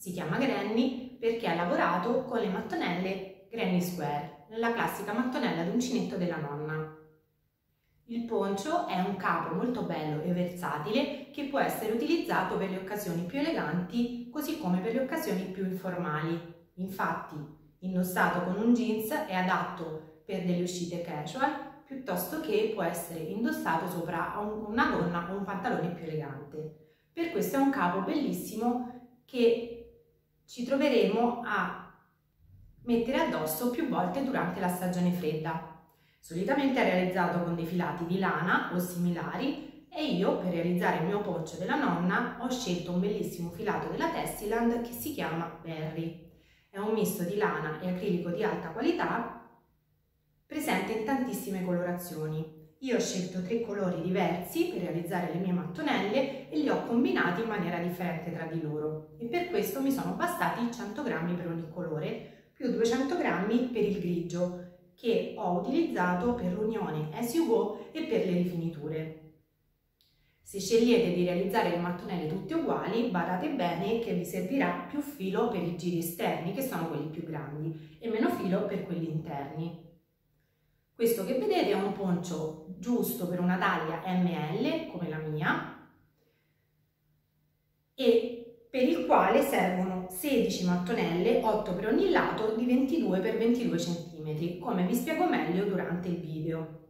Si chiama Granny perché ha lavorato con le mattonelle Granny Square, la classica mattonella d'uncinetto della nonna. Il poncio è un capo molto bello e versatile che può essere utilizzato per le occasioni più eleganti così come per le occasioni più informali. Infatti, indossato con un jeans è adatto per delle uscite casual piuttosto che può essere indossato sopra una gonna o un pantalone più elegante. Per questo è un capo bellissimo che ci troveremo a mettere addosso più volte durante la stagione fredda. Solitamente è realizzato con dei filati di lana o similari e io per realizzare il mio poncio della nonna ho scelto un bellissimo filato della Tessiland che si chiama Berry. È un misto di lana e acrilico di alta qualità presente in tantissime colorazioni. Io ho scelto tre colori diversi per realizzare le mie mattonelle e li ho combinati in maniera differente tra di loro e per questo mi sono bastati 100 grammi per ogni colore più 200 grammi per il grigio che ho utilizzato per l'unione as you go e per le rifiniture. Se scegliete di realizzare le mattonelle tutte uguali, badate bene che vi servirà più filo per i giri esterni, che sono quelli più grandi, e meno filo per quelli interni. Questo che vedete è un poncio giusto per una taglia ML, come la mia, e per il quale servono 16 mattonelle, 8 per ogni lato, di 22 x 22 cm, come vi spiego meglio durante il video.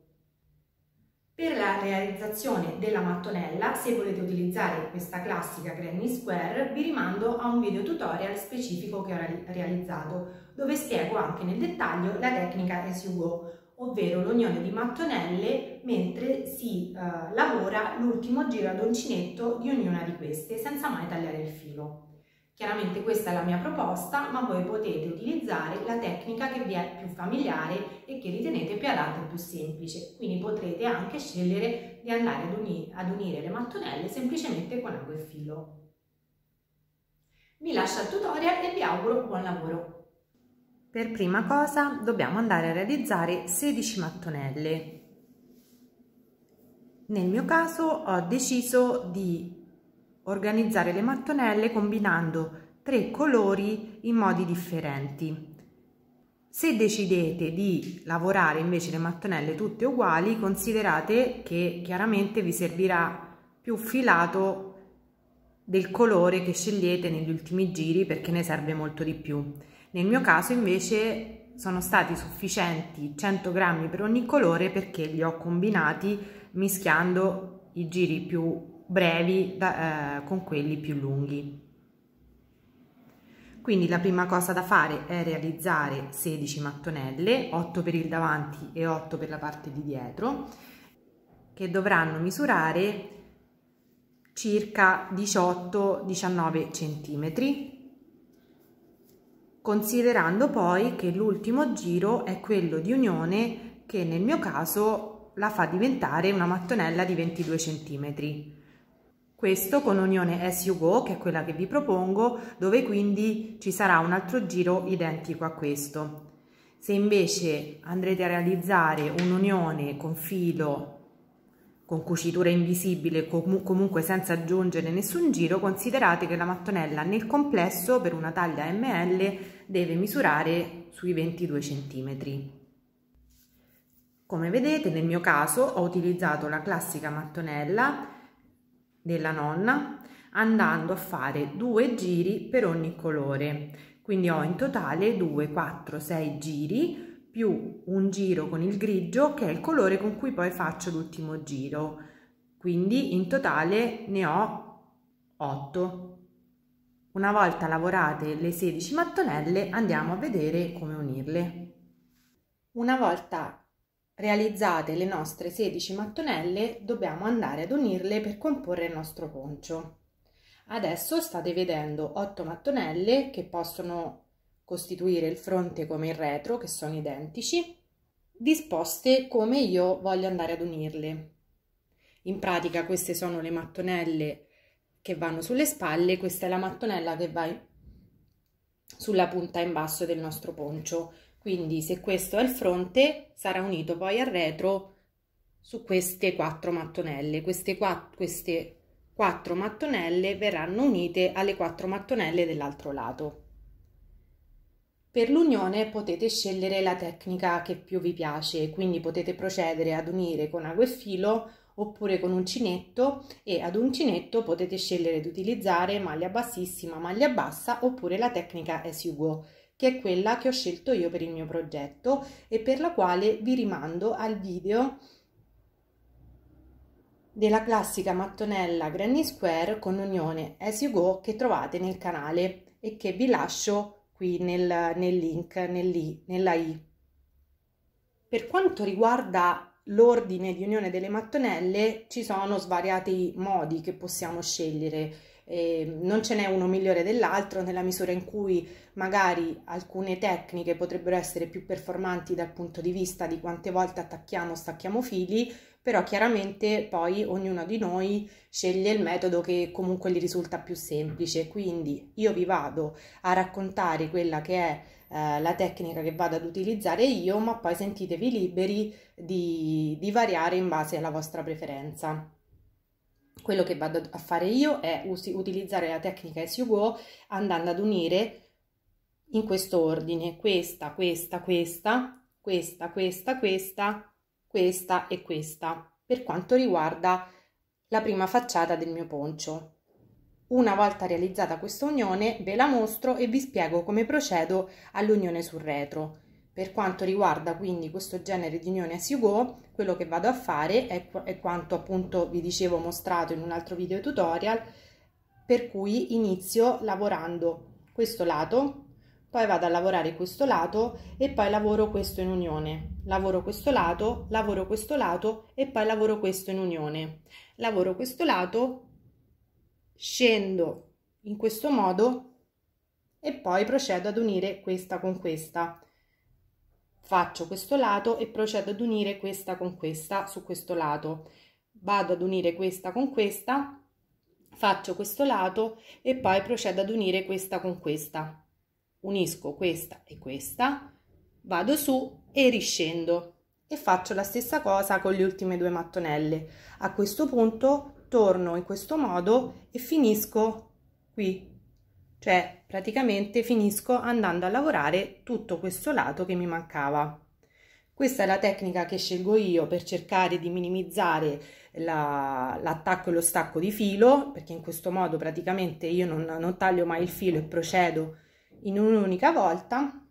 Per la realizzazione della mattonella, se volete utilizzare questa classica granny square, vi rimando a un video tutorial specifico che ho realizzato, dove spiego anche nel dettaglio la tecnica as you go, ovvero l'unione di mattonelle mentre si eh, lavora l'ultimo giro ad uncinetto di ognuna di queste senza mai tagliare il filo. Chiaramente questa è la mia proposta, ma voi potete utilizzare la tecnica che vi è più familiare e che ritenete più adatta e più semplice. Quindi potrete anche scegliere di andare ad, uni ad unire le mattonelle semplicemente con ago e filo. Vi lascio al tutorial e vi auguro buon lavoro! Per prima cosa dobbiamo andare a realizzare 16 mattonelle. Nel mio caso ho deciso di organizzare le mattonelle combinando tre colori in modi differenti. Se decidete di lavorare invece le mattonelle tutte uguali, considerate che chiaramente vi servirà più filato del colore che scegliete negli ultimi giri perché ne serve molto di più. Nel mio caso invece sono stati sufficienti 100 grammi per ogni colore perché li ho combinati mischiando i giri più brevi da, eh, con quelli più lunghi. Quindi la prima cosa da fare è realizzare 16 mattonelle, 8 per il davanti e 8 per la parte di dietro, che dovranno misurare circa 18-19 centimetri considerando poi che l'ultimo giro è quello di unione che nel mio caso la fa diventare una mattonella di 22 cm. Questo con unione as you go, che è quella che vi propongo, dove quindi ci sarà un altro giro identico a questo. Se invece andrete a realizzare un'unione con filo con cucitura invisibile com comunque senza aggiungere nessun giro, considerate che la mattonella nel complesso per una taglia ML deve misurare sui 22 cm. Come vedete nel mio caso ho utilizzato la classica mattonella della nonna andando a fare due giri per ogni colore quindi ho in totale 2, 4, 6 giri più un giro con il grigio che è il colore con cui poi faccio l'ultimo giro quindi in totale ne ho 8 una volta lavorate le 16 mattonelle andiamo a vedere come unirle. Una volta realizzate le nostre 16 mattonelle dobbiamo andare ad unirle per comporre il nostro poncio. Adesso state vedendo 8 mattonelle che possono costituire il fronte come il retro, che sono identici, disposte come io voglio andare ad unirle. In pratica queste sono le mattonelle che vanno sulle spalle, questa è la mattonella che va sulla punta in basso del nostro poncio. Quindi se questo è il fronte sarà unito poi al retro su queste quattro mattonelle. Queste, quatt queste quattro mattonelle verranno unite alle quattro mattonelle dell'altro lato. Per l'unione potete scegliere la tecnica che più vi piace, quindi potete procedere ad unire con ago e filo oppure con uncinetto e ad uncinetto potete scegliere di utilizzare maglia bassissima, maglia bassa oppure la tecnica as you go che è quella che ho scelto io per il mio progetto e per la quale vi rimando al video della classica mattonella Granny Square con unione as you go che trovate nel canale e che vi lascio qui nel, nel link nell'I. Nella per quanto riguarda l'ordine di unione delle mattonelle ci sono svariati modi che possiamo scegliere. Eh, non ce n'è uno migliore dell'altro nella misura in cui magari alcune tecniche potrebbero essere più performanti dal punto di vista di quante volte attacchiamo o stacchiamo fili, però chiaramente poi ognuno di noi sceglie il metodo che comunque gli risulta più semplice. Quindi io vi vado a raccontare quella che è eh, la tecnica che vado ad utilizzare io, ma poi sentitevi liberi di, di variare in base alla vostra preferenza quello che vado a fare io è usi- utilizzare la tecnica as you go andando ad unire in questo ordine questa, questa, questa, questa, questa, questa, questa e questa per quanto riguarda la prima facciata del mio poncio. Una volta realizzata questa unione ve la mostro e vi spiego come procedo all'unione sul retro. Per quanto riguarda quindi questo genere di unione as you go, quello che vado a fare è, è quanto appunto vi dicevo mostrato in un altro video tutorial, per cui inizio lavorando questo lato, poi vado a lavorare questo lato e poi lavoro questo in unione, lavoro questo lato, lavoro questo lato e poi lavoro questo in unione, lavoro questo lato, scendo in questo modo e poi procedo ad unire questa con questa faccio questo lato e procedo ad unire questa con questa su questo lato vado ad unire questa con questa faccio questo lato e poi procedo ad unire questa con questa unisco questa e questa vado su e riscendo e faccio la stessa cosa con le ultime due mattonelle a questo punto torno in questo modo e finisco qui cioè praticamente finisco andando a lavorare tutto questo lato che mi mancava questa è la tecnica che scelgo io per cercare di minimizzare l'attacco la, e lo stacco di filo perché in questo modo praticamente io non, non taglio mai il filo e procedo in un'unica volta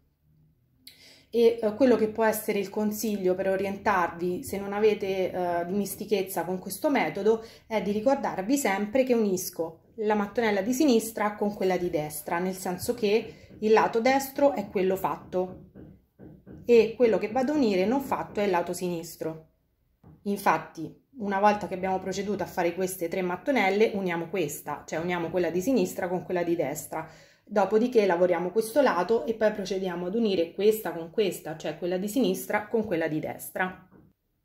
e eh, quello che può essere il consiglio per orientarvi se non avete eh, dimistichezza con questo metodo è di ricordarvi sempre che unisco la mattonella di sinistra con quella di destra, nel senso che il lato destro è quello fatto e quello che vado a unire non fatto è il lato sinistro. Infatti, una volta che abbiamo proceduto a fare queste tre mattonelle, uniamo questa, cioè uniamo quella di sinistra con quella di destra. Dopodiché lavoriamo questo lato e poi procediamo ad unire questa con questa, cioè quella di sinistra con quella di destra.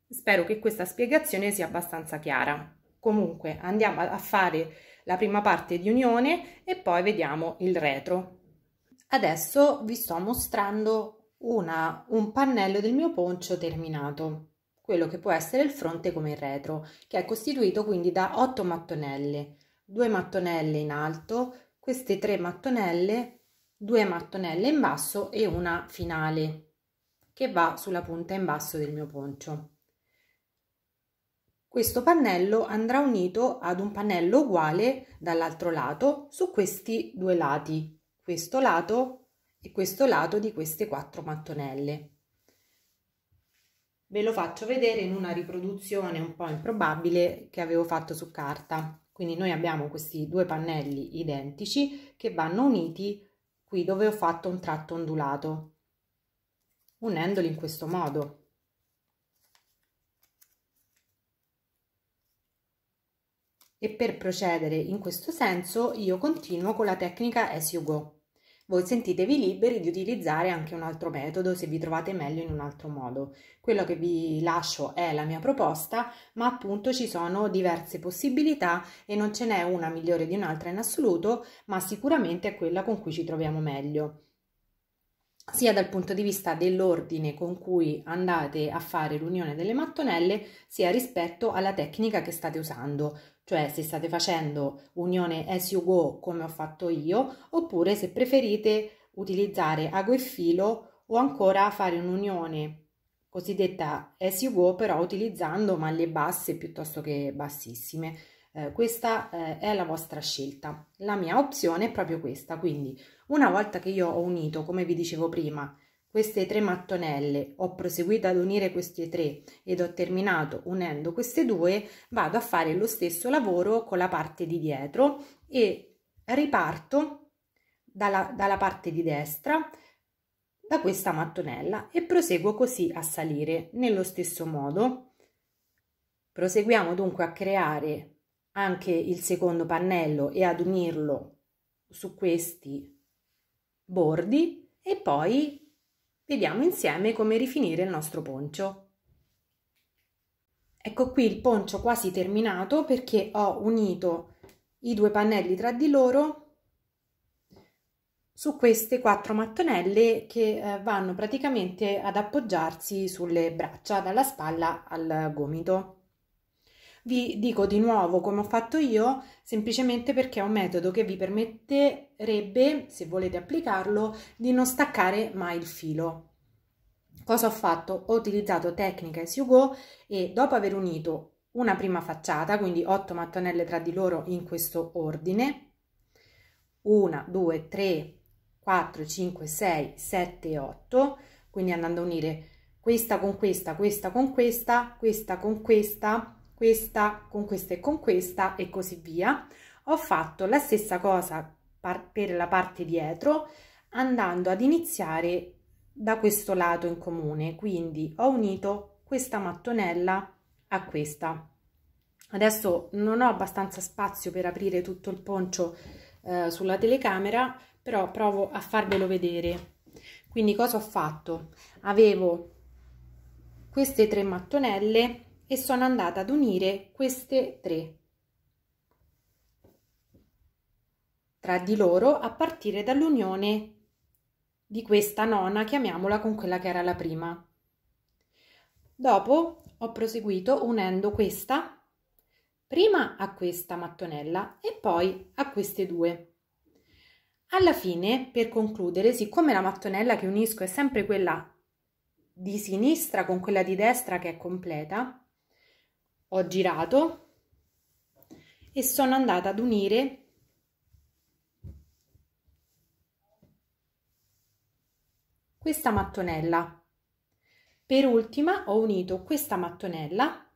Spero che questa spiegazione sia abbastanza chiara. Comunque andiamo a fare la prima parte di unione e poi vediamo il retro. Adesso vi sto mostrando una, un pannello del mio poncio terminato, quello che può essere il fronte come il retro, che è costituito quindi da 8 mattonelle, 2 mattonelle in alto, queste tre mattonelle due mattonelle in basso e una finale che va sulla punta in basso del mio poncio questo pannello andrà unito ad un pannello uguale dall'altro lato su questi due lati questo lato e questo lato di queste quattro mattonelle ve lo faccio vedere in una riproduzione un po' improbabile che avevo fatto su carta quindi noi abbiamo questi due pannelli identici che vanno uniti qui dove ho fatto un tratto ondulato, unendoli in questo modo. E per procedere in questo senso io continuo con la tecnica as you go. Voi sentitevi liberi di utilizzare anche un altro metodo se vi trovate meglio in un altro modo. Quello che vi lascio è la mia proposta, ma appunto ci sono diverse possibilità e non ce n'è una migliore di un'altra in assoluto, ma sicuramente è quella con cui ci troviamo meglio sia dal punto di vista dell'ordine con cui andate a fare l'unione delle mattonelle, sia rispetto alla tecnica che state usando, cioè se state facendo unione as you go come ho fatto io, oppure se preferite utilizzare ago e filo o ancora fare un'unione cosiddetta as you go però utilizzando maglie basse piuttosto che bassissime. Eh, questa eh, è la vostra scelta. La mia opzione è proprio questa, quindi una volta che io ho unito, come vi dicevo prima, queste tre mattonelle, ho proseguito ad unire queste tre ed ho terminato unendo queste due, vado a fare lo stesso lavoro con la parte di dietro e riparto dalla, dalla parte di destra da questa mattonella e proseguo così a salire nello stesso modo. Proseguiamo dunque a creare anche il secondo pannello e ad unirlo su questi bordi e poi Vediamo insieme come rifinire il nostro poncio. Ecco qui il poncio quasi terminato perché ho unito i due pannelli tra di loro su queste quattro mattonelle che eh, vanno praticamente ad appoggiarsi sulle braccia dalla spalla al gomito. Vi dico di nuovo come ho fatto io, semplicemente perché è un metodo che vi permetterebbe, se volete applicarlo, di non staccare mai il filo. Cosa ho fatto? Ho utilizzato tecnica As You Go e dopo aver unito una prima facciata, quindi 8 mattonelle tra di loro in questo ordine, 1, 2, 3, 4, 5, 6, 7, 8, quindi andando a unire questa con questa, questa con questa, questa con questa, questa, con questa e con questa e così via. Ho fatto la stessa cosa per la parte dietro andando ad iniziare da questo lato in comune, quindi ho unito questa mattonella a questa. Adesso non ho abbastanza spazio per aprire tutto il poncio eh, sulla telecamera, però provo a farvelo vedere. Quindi cosa ho fatto? Avevo queste tre mattonelle e sono andata ad unire queste tre tra di loro a partire dall'unione di questa nona, chiamiamola con quella che era la prima. Dopo ho proseguito unendo questa prima a questa mattonella e poi a queste due. Alla fine, per concludere, siccome la mattonella che unisco è sempre quella di sinistra con quella di destra che è completa, ho girato e sono andata ad unire questa mattonella per ultima ho unito questa mattonella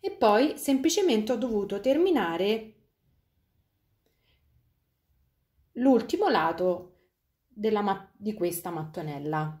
e poi semplicemente ho dovuto terminare l'ultimo lato della, di questa mattonella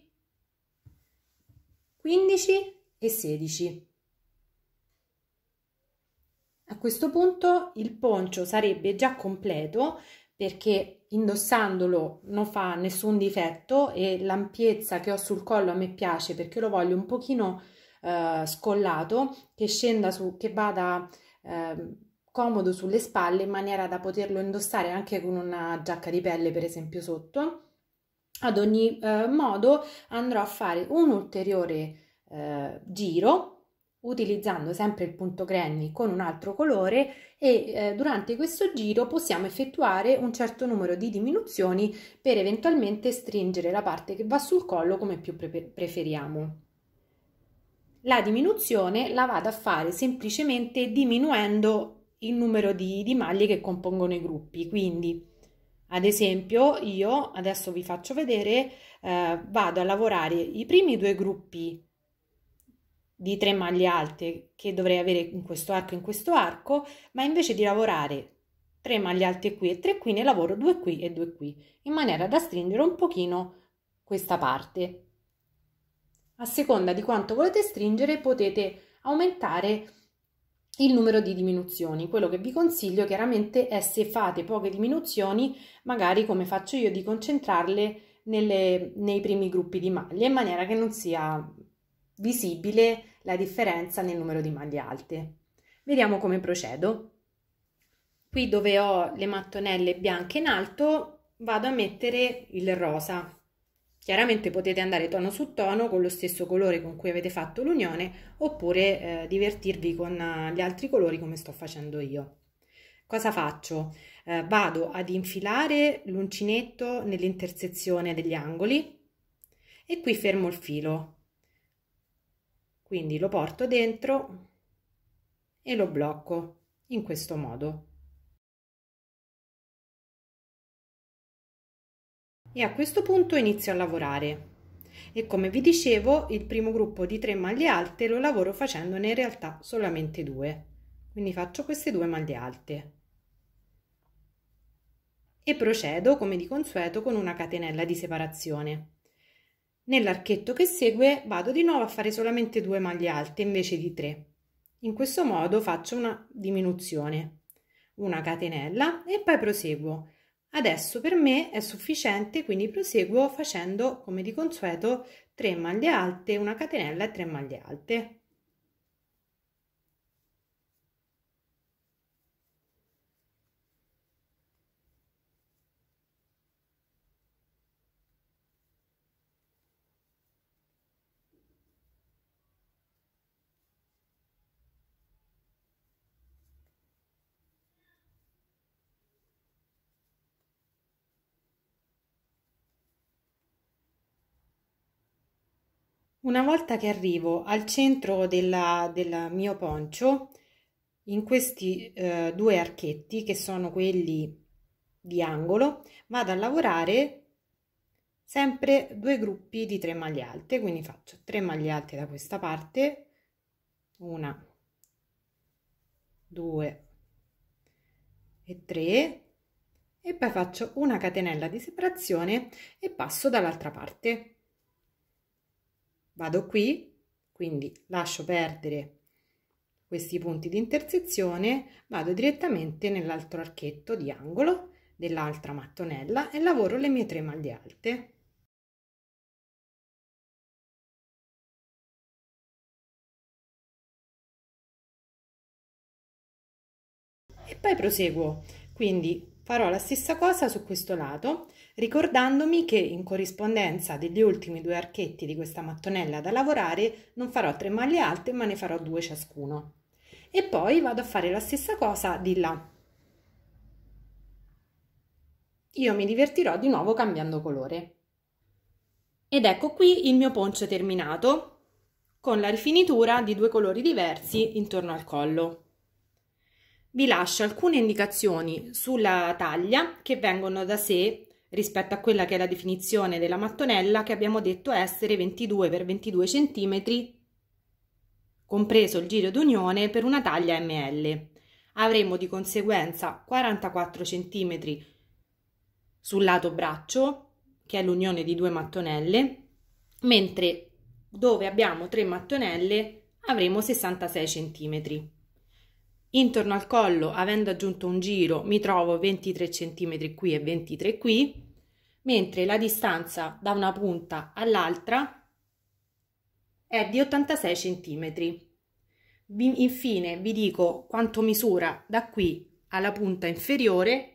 15 e 16. A questo punto il poncio sarebbe già completo perché indossandolo non fa nessun difetto e l'ampiezza che ho sul collo a me piace perché lo voglio un pochino eh, scollato che scenda su che vada eh, comodo sulle spalle in maniera da poterlo indossare anche con una giacca di pelle per esempio sotto ad ogni eh, modo andrò a fare un ulteriore eh, giro utilizzando sempre il punto granny con un altro colore e eh, durante questo giro possiamo effettuare un certo numero di diminuzioni per eventualmente stringere la parte che va sul collo come più pre preferiamo. La diminuzione la vado a fare semplicemente diminuendo il numero di, di maglie che compongono i gruppi, quindi ad esempio, io adesso vi faccio vedere, eh, vado a lavorare i primi due gruppi di tre maglie alte che dovrei avere in questo arco e in questo arco, ma invece di lavorare tre maglie alte qui e tre qui, ne lavoro due qui e due qui, in maniera da stringere un pochino questa parte. A seconda di quanto volete stringere potete aumentare il numero di diminuzioni. Quello che vi consiglio chiaramente è se fate poche diminuzioni, magari come faccio io, di concentrarle nelle, nei primi gruppi di maglie in maniera che non sia visibile la differenza nel numero di maglie alte. Vediamo come procedo. Qui dove ho le mattonelle bianche in alto vado a mettere il rosa Chiaramente potete andare tono su tono con lo stesso colore con cui avete fatto l'unione oppure eh, divertirvi con eh, gli altri colori come sto facendo io. Cosa faccio? Eh, vado ad infilare l'uncinetto nell'intersezione degli angoli e qui fermo il filo. Quindi lo porto dentro e lo blocco in questo modo. e a questo punto inizio a lavorare e come vi dicevo il primo gruppo di 3 maglie alte lo lavoro facendone in realtà solamente due quindi faccio queste due maglie alte e procedo come di consueto con una catenella di separazione nell'archetto che segue vado di nuovo a fare solamente due maglie alte invece di tre in questo modo faccio una diminuzione una catenella e poi proseguo Adesso per me è sufficiente, quindi proseguo facendo come di consueto 3 maglie alte, una catenella e 3 maglie alte. Una volta che arrivo al centro della, del mio poncio, in questi eh, due archetti che sono quelli di angolo, vado a lavorare sempre due gruppi di tre maglie alte, quindi faccio tre maglie alte da questa parte, una, due e tre, e poi faccio una catenella di separazione e passo dall'altra parte vado qui, quindi lascio perdere questi punti di intersezione, vado direttamente nell'altro archetto di angolo dell'altra mattonella e lavoro le mie tre maglie alte. E poi proseguo, quindi farò la stessa cosa su questo lato ricordandomi che in corrispondenza degli ultimi due archetti di questa mattonella da lavorare non farò tre maglie alte ma ne farò due ciascuno. E poi vado a fare la stessa cosa di là. Io mi divertirò di nuovo cambiando colore. Ed ecco qui il mio poncio terminato con la rifinitura di due colori diversi intorno al collo. Vi lascio alcune indicazioni sulla taglia che vengono da sé rispetto a quella che è la definizione della mattonella che abbiamo detto essere 22 x 22 cm compreso il giro d'unione per una taglia ml. Avremo di conseguenza 44 cm sul lato braccio, che è l'unione di due mattonelle, mentre dove abbiamo tre mattonelle avremo 66 centimetri. Intorno al collo, avendo aggiunto un giro, mi trovo 23 cm qui e 23 qui, mentre la distanza da una punta all'altra è di 86 cm. Infine vi dico quanto misura da qui alla punta inferiore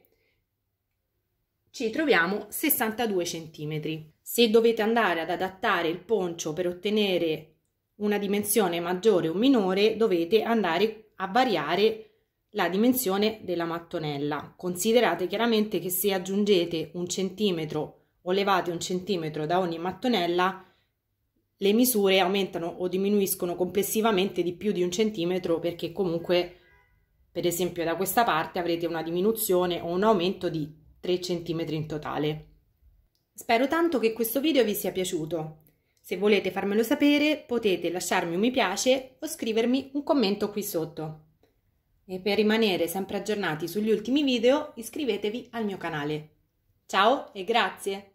ci troviamo 62 cm. Se dovete andare ad adattare il poncio per ottenere una dimensione maggiore o minore dovete andare a variare la dimensione della mattonella. Considerate chiaramente che se aggiungete un centimetro o levate un centimetro da ogni mattonella, le misure aumentano o diminuiscono complessivamente di più di un centimetro perché comunque, per esempio, da questa parte avrete una diminuzione o un aumento di 3 centimetri in totale. Spero tanto che questo video vi sia piaciuto. Se volete farmelo sapere potete lasciarmi un mi piace o scrivermi un commento qui sotto. E per rimanere sempre aggiornati sugli ultimi video iscrivetevi al mio canale. Ciao e grazie!